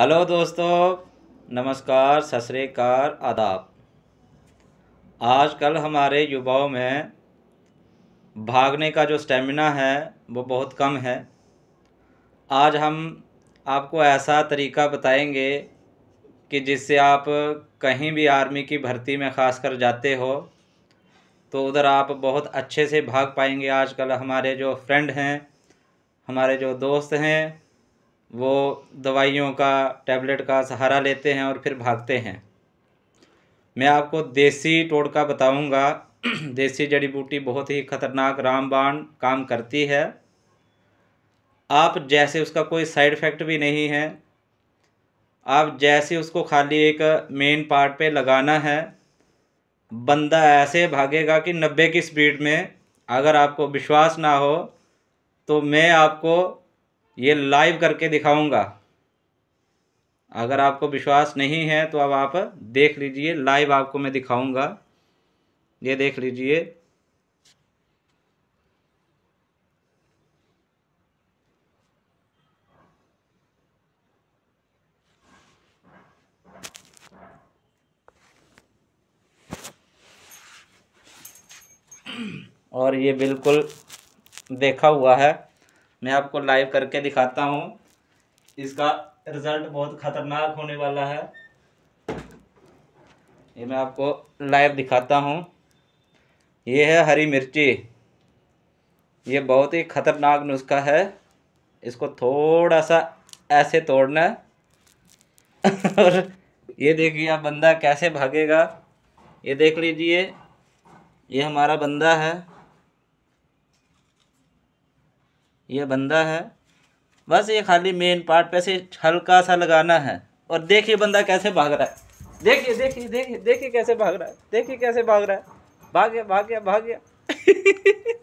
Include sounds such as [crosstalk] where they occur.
hello दोस्तों नमस्कार सतरीकार आदाब आजकल हमारे युवाओं में भागने का जो स्टेमिना है वो बहुत कम है आज हम आपको ऐसा तरीका बताएंगे कि जिससे आप कहीं भी आर्मी की भर्ती में ख़ास कर जाते हो तो उधर आप बहुत अच्छे से भाग पाएंगे आजकल हमारे जो फ्रेंड हैं हमारे जो दोस्त हैं वो दवाइयों का टैबलेट का सहारा लेते हैं और फिर भागते हैं मैं आपको देसी टोटका बताऊंगा [clears throat] देसी जड़ी बूटी बहुत ही खतरनाक रामबाण काम करती है आप जैसे उसका कोई साइड इफ़ेक्ट भी नहीं है आप जैसे उसको खाली एक मेन पार्ट पे लगाना है बंदा ऐसे भागेगा कि नब्बे की स्पीड में अगर आपको विश्वास ना हो तो मैं आपको ये लाइव करके दिखाऊंगा अगर आपको विश्वास नहीं है तो अब आप देख लीजिए लाइव आपको मैं दिखाऊंगा ये देख लीजिए और ये बिल्कुल देखा हुआ है मैं आपको लाइव करके दिखाता हूँ इसका रिज़ल्ट बहुत ख़तरनाक होने वाला है ये मैं आपको लाइव दिखाता हूँ ये है हरी मिर्ची ये बहुत ही ख़तरनाक नुस्खा है इसको थोड़ा सा ऐसे तोड़ना है [laughs] और ये देखिए आप बंदा कैसे भागेगा ये देख लीजिए ये हमारा बंदा है ये बंदा है बस ये खाली मेन पार्ट पे से हल्का सा लगाना है और देखिए बंदा कैसे भाग रहा है देखिए देखिए देखिए देखिए कैसे भाग रहा है देखिए कैसे भाग रहा है भाग गया भाग गया भाग गया [laughs]